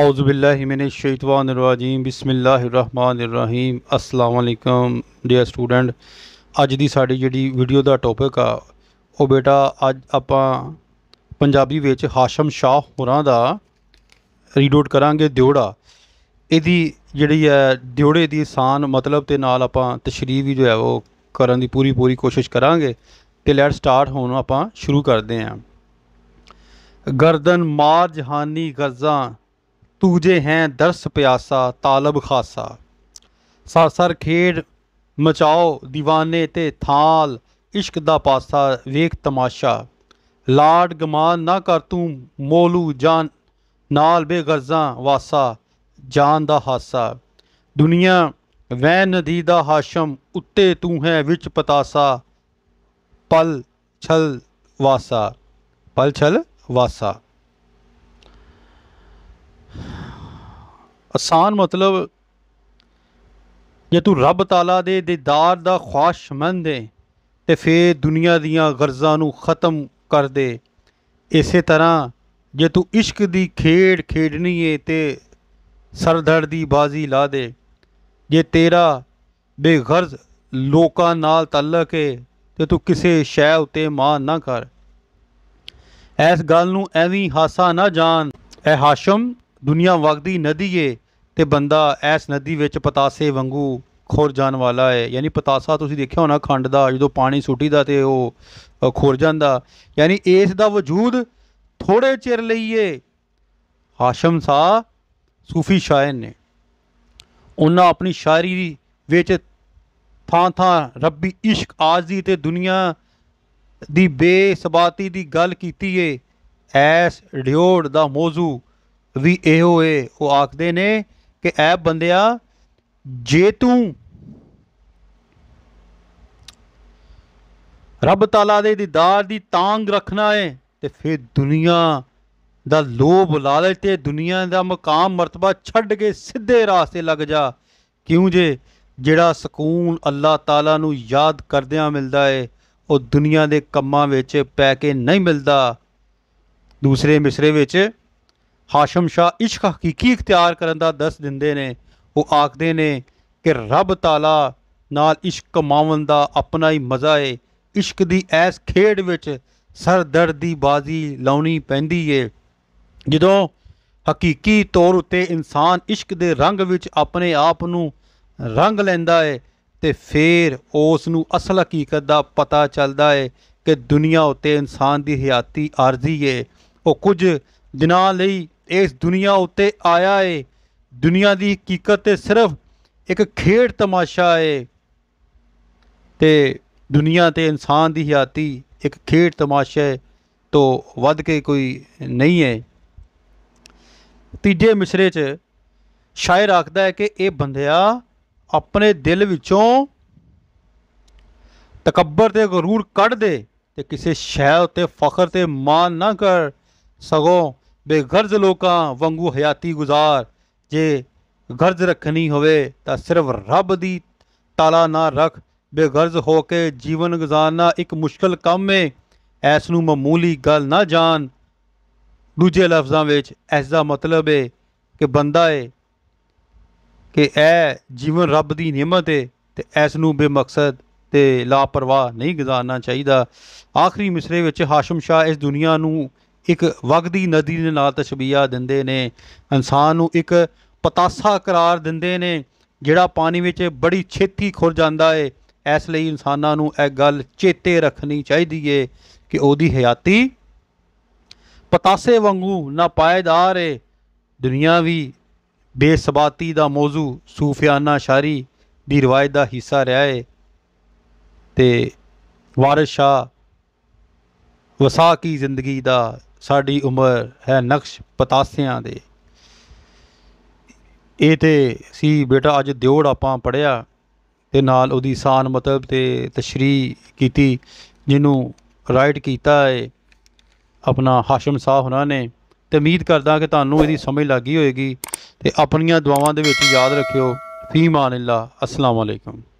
ਆਉਜ਼ਬਿल्लाहिमिनशैतवानरवाजीम ਬਿਸਮਿਲ੍ਲਾਹਿਰਰਹਿਮਾਨਿਰਰਹੀਮ ਅਸਲਾਮ ਅਲੈਕਮ dear student ਅੱਜ ਦੀ ਸਾਡੀ ਜਿਹੜੀ ਵੀਡੀਓ ਦਾ ਟੌਪਿਕ ਆ ਉਹ ਬੇਟਾ ਅੱਜ ਆਪਾਂ ਪੰਜਾਬੀ ਵਿੱਚ ਹਾਸ਼ਮ ਸ਼ਾਹ ਹੋਰਾਂ ਦਾ ਰੀਡੋਟ ਕਰਾਂਗੇ ਦਿਉੜਾ ਇਹਦੀ ਜਿਹੜੀ ਹੈ ਦਿਉੜੇ ਦੀ ਆਸਾਨ ਮਤਲਬ ਤੇ ਨਾਲ ਆਪਾਂ ਤਸ਼ਰੀਹ ਵੀ ਜੋ ਹੈ ਉਹ ਕਰਨ ਦੀ ਪੂਰੀ ਪੂਰੀ ਕੋਸ਼ਿਸ਼ ਕਰਾਂਗੇ ਤੇ ਲੈਟ ਸਟਾਰਟ ਹੁਣ ਆਪਾਂ ਸ਼ੁਰੂ ਕਰਦੇ ਆਂ ਗਰਦਨ ਮਾਰ ਜਹਾਨੀ ਗਜ਼ਾਂ ਤੂਜੇ ਹੈ ਦਰਸ ਪਿਆਸਾ ਤਾਲਬ ਖਾਸਾ ਸਰ ਸਰ ਖੇੜ ਮਚਾਓ دیਵਾਨੇ ਤੇ ਥਾਲ ਇਸ਼ਕ ਦਾ ਪਾਸਾ ਵੇਖ ਤਮਾਸ਼ਾ ਲਾਡ ਗਮਾਨ ਨਾ ਕਰ ਤੂੰ ਮੋਲੂ ਜਾਨ ਨਾਲ ਬੇਗਰਜ਼ਾਂ ਵਾਸਾ ਜਾਨ ਦਾ ਹਾਸਾ ਦੁਨੀਆ ਵੈ ਨਦੀ ਦਾ ਹਾਸ਼ਮ ਉੱਤੇ ਤੂੰ ਹੈ ਵਿੱਚ ਪਤਾਸਾ ਪਲ ਛਲ ਵਾਸਾ ਪਲ ਛਲ ਵਾਸਾ ਆਸਾਨ ਮਤਲਬ ਜੇ ਤੂੰ ਰੱਬ ਤਾਲਾ ਦੇ ਦੀਦਾਰ ਦਾ ਖਾਸ਼ਮੰਦ ਹੈ ਤੇ ਫੇਰ ਦੁਨੀਆ ਦੀਆਂ ਗਰਜ਼ਾਂ ਨੂੰ ਖਤਮ ਕਰ ਦੇ ਇਸੇ ਤਰ੍ਹਾਂ ਜੇ ਤੂੰ ਇਸ਼ਕ ਦੀ ਖੇਡ ਖੇਡਣੀ ਏ ਤੇ ਸਰਦੜ ਦੀ ਬਾਜ਼ੀ ਲਾ ਦੇ ਜੇ ਤੇਰਾ ਬੇਗਰਜ਼ ਲੋਕਾਂ ਨਾਲ ਤਾਲਕ ਏ ਤੇ ਤੂੰ ਕਿਸੇ ਸ਼ੈ ਉਤੇ ਮਾਨ ਨਾ ਕਰ ਐਸ ਗੱਲ ਨੂੰ ਐਵੇਂ ਹਾਸਾ ਨਾ ਜਾਣ ਐ ਹਾਸ਼ਮ ਦੁਨੀਆ ਵਗਦੀ ਨਦੀ ਏ ਤੇ ਬੰਦਾ ਐਸ ਨਦੀ ਵਿੱਚ ਪਤਾਸੇ ਵਾਂਗੂ ਖੋਰ ਜਾਣ ਵਾਲਾ ਹੈ ਯਾਨੀ ਪਤਾਸਾ ਤੁਸੀਂ ਦੇਖਿਆ ਹੋਣਾ ਖੰਡ ਦਾ ਜਦੋਂ ਪਾਣੀ ਸੁੱਟੀਦਾ ਤੇ ਉਹ ਖੋਰ ਜਾਂਦਾ ਯਾਨੀ ਇਸ ਦਾ ਵਜੂਦ ਥੋੜੇ ਚਿਰ ਲਈ ਏ ਹਾਸ਼ਮ ਸਾ ਸੂਫੀ ਸ਼ਾਇਰ ਨੇ ਉਹਨਾਂ ਆਪਣੀ ਸ਼ਾਇਰੀ ਵਿੱਚ ਥਾਂ ਥਾਂ ਰੱਬੀ ਇਸ਼ਕ ਆਜ਼ੀ ਤੇ ਦੁਨੀਆ ਦੀ ਬੇਸਬਾਤੀ ਦੀ ਗੱਲ ਕੀਤੀ ਏ ਐਸ ਡਿਓੜ ਦਾ ਮੋਜ਼ੂ ਵੀ ਇਹੋ ਏ ਉਹ ਆਖਦੇ ਨੇ ਕਿ ਐ ਬੰਦਿਆ ਜੇ ਤੂੰ ਰੱਬ ਤਾਲਾ ਦੇ ਦੀਦਾਰ ਦੀ ਤਾਂਗ ਰੱਖਣਾ ਹੈ ਤੇ ਫਿਰ ਦੁਨੀਆ ਦਾ ਲੋਭ ਲਾਲਚ ਤੇ ਦੁਨੀਆ ਦਾ ਮਕਾਮ ਮਰਤਬਾ ਛੱਡ ਕੇ ਸਿੱਧੇ ਰਾਸਤੇ ਲੱਗ ਜਾ ਕਿਉਂ ਜੇ ਜਿਹੜਾ ਸਕੂਨ ਅੱਲਾਹ ਤਾਲਾ ਨੂੰ ਯਾਦ ਕਰਦਿਆਂ ਮਿਲਦਾ ਏ ਉਹ ਦੁਨੀਆ ਦੇ ਕੰਮਾਂ ਵਿੱਚ ਪੈ ਕੇ ਨਹੀਂ ਮਿਲਦਾ ਦੂਸਰੇ ਮਿਸਰੇ ਵਿੱਚ ਹਾਸ਼ਮ ਸ਼ਾ ਇਸ਼ਕ ਹਕੀਕੀ ਇਖਤਿਆਰ ਕਰਨ ਦਾ ਦੱਸ ਦਿੰਦੇ ਨੇ ਉਹ ਆਖਦੇ ਨੇ ਕਿ ਰੱਬ ਤਾਲਾ ਨਾਲ ਇਸ਼ਕ ਕਮਾਉਣ ਦਾ ਆਪਣਾ ਹੀ ਮਜ਼ਾ ਏ ਇਸ਼ਕ ਦੀ ਐਸ ਖੇਡ ਵਿੱਚ ਸਰਦਰਦ ਦੀ ਬਾਜ਼ੀ ਲਾਉਣੀ ਪੈਂਦੀ ਏ ਜਦੋਂ ਹਕੀਕੀ ਤੌਰ ਉਤੇ ਇਨਸਾਨ ਇਸ਼ਕ ਦੇ ਰੰਗ ਵਿੱਚ ਆਪਣੇ ਆਪ ਨੂੰ ਰੰਗ ਲੈਂਦਾ ਏ ਤੇ ਫੇਰ ਉਸ ਨੂੰ ਅਸਲ ਹਕੀਕਤ ਦਾ ਪਤਾ ਚੱਲਦਾ ਏ ਕਿ ਦੁਨੀਆ ਉਤੇ ਇਨਸਾਨ ਦੀ ਹਯਾਤੀ ਆਰਜ਼ੀ ਏ ਉਹ ਕੁਝ ਦਿਨਾਂ ਲਈ ਇਸ ਦੁਨੀਆ ਉੱਤੇ ਆਇਆ ਏ ਦੁਨੀਆ ਦੀ ਹਕੀਕਤ ਤੇ ਸਿਰਫ ਇੱਕ ਖੇਡ ਤਮਾਸ਼ਾ ਏ ਤੇ ਦੁਨੀਆ ਤੇ ਇਨਸਾਨ ਦੀ ਹਿਆਤੀ ਇੱਕ ਖੇਡ ਤਮਾਸ਼ਾ ਤੋਂ ਵੱਧ ਕੇ ਕੋਈ ਨਹੀਂ ਹੈ ਤੀਜੇ ਮਿਸਰੇ 'ਚ ਸ਼ਾਇਰ ਆਖਦਾ ਹੈ ਕਿ ਇਹ ਬੰਦਿਆ ਆਪਣੇ ਦਿਲ ਵਿੱਚੋਂ ਤਕੱਬਰ ਤੇ ਗਰੂਰ ਕੱਢ ਦੇ ਤੇ ਕਿਸੇ ਸ਼ੈ ਉਤੇ ਫਖਰ ਤੇ ਮਾਨ ਨਾ ਕਰ ਸਗੋਂ ਬੇਗਰਜ਼ ਲੋਕਾਂ ਵਾਂਗੂ ਹਯਾਤੀ ਗੁਜ਼ਾਰ ਜੇ ਗਰਜ਼ ਰੱਖਣੀ ਹੋਵੇ ਤਾਂ ਸਿਰਫ ਰੱਬ ਦੀ ਤਾਲਾ ਨਾ ਰੱਖ ਬੇਗਰਜ਼ ਹੋ ਕੇ ਜੀਵਨ ਗੁਜ਼ਾਰਨਾ ਇੱਕ ਮੁਸ਼ਕਲ ਕੰਮ ਹੈ ਐਸ ਨੂੰ ਮਾਮੂਲੀ ਗੱਲ ਨਾ ਜਾਣ ਦੂਜੇ ਲਫ਼ਜ਼ਾਂ ਵਿੱਚ ਇਸ ਦਾ ਮਤਲਬ ਹੈ ਕਿ ਬੰਦਾ ਹੈ ਕਿ ਇਹ ਜੀਵਨ ਰੱਬ ਦੀ ਨਿਮਤ ਹੈ ਤੇ ਇਸ ਨੂੰ ਬੇਮਕਸਦ ਤੇ ਲਾਪਰਵਾਹ ਨਹੀਂ ਗੁਜ਼ਾਰਨਾ ਚਾਹੀਦਾ ਆਖਰੀ ਮਿਸਰੇ ਵਿੱਚ ਹਾਸ਼ਮ ਸ਼ਾਹ ਇਸ ਦੁਨੀਆ ਨੂੰ ਇੱਕ ਵਗਦੀ ਨਦੀ ਦੇ ਨਾਲ ਤਸ਼ਬੀਹਾ ਦਿੰਦੇ ਨੇ ਇਨਸਾਨ ਨੂੰ ਇੱਕ ਪਤਾਸਾ ਕਰਾਰ ਦਿੰਦੇ ਨੇ ਜਿਹੜਾ ਪਾਣੀ ਵਿੱਚ ਬੜੀ ਛੇਤੀ ਖੁਰ ਜਾਂਦਾ ਏ ਇਸ ਲਈ ਇਨਸਾਨਾਂ ਨੂੰ ਇਹ ਗੱਲ ਚੇਤੇ ਰੱਖਣੀ ਚਾਹੀਦੀ ਏ ਕਿ ਉਹਦੀ ਹਯਾਤੀ ਪਤਾਸੇ ਵਾਂਗੂ ਨਾ ਪਾਇਦਾਰ ਏ ਦੁਨੀਆ ਵੀ ਬੇਸਬਾਤੀ ਦਾ ਮੌਜੂ ਸੂਫਿਆਨਾ ਸ਼ਾਰੀ ਦੀ ਰਵਾਇਤ ਦਾ ਹਿੱਸਾ ਰਿਹਾ ਏ ਤੇ ਵਾਰਿਸ ਸ਼ਾ ਵਸਾ ਕੀ ਜ਼ਿੰਦਗੀ ਦਾ ਸਾਡੀ ਉਮਰ ਹੈ ਨਕਸ਼ ਪਤਾਸਿਆਂ ਦੇ ਇਹ ਤੇ ਸੀ ਬੇਟਾ ਅੱਜ ਦਿਉੜ ਆਪਾਂ ਪੜਿਆ ਤੇ ਨਾਲ ਉਹਦੀ ਸਾਨ ਮਤਲਬ ਤੇ ਤਸ਼ਰੀਹ ਕੀਤੀ ਜਿਹਨੂੰ ਰਾਈਟ ਕੀਤਾ ਹੈ ਆਪਣਾ ਹਾਸ਼ਮ ਸਾਹ ਉਹਨਾਂ ਨੇ ਤੇ ਉਮੀਦ ਕਰਦਾ ਕਿ ਤੁਹਾਨੂੰ ਇਹਦੀ ਸਮਝ ਲੱਗੀ ਹੋਏਗੀ ਤੇ ਆਪਣੀਆਂ ਦੁਆਵਾਂ ਦੇ ਵਿੱਚ ਯਾਦ ਰੱਖਿਓ ਫੀ ਮਾਨਿਲਾ ਅਸਲਾਮ ਅਲੈਕਮ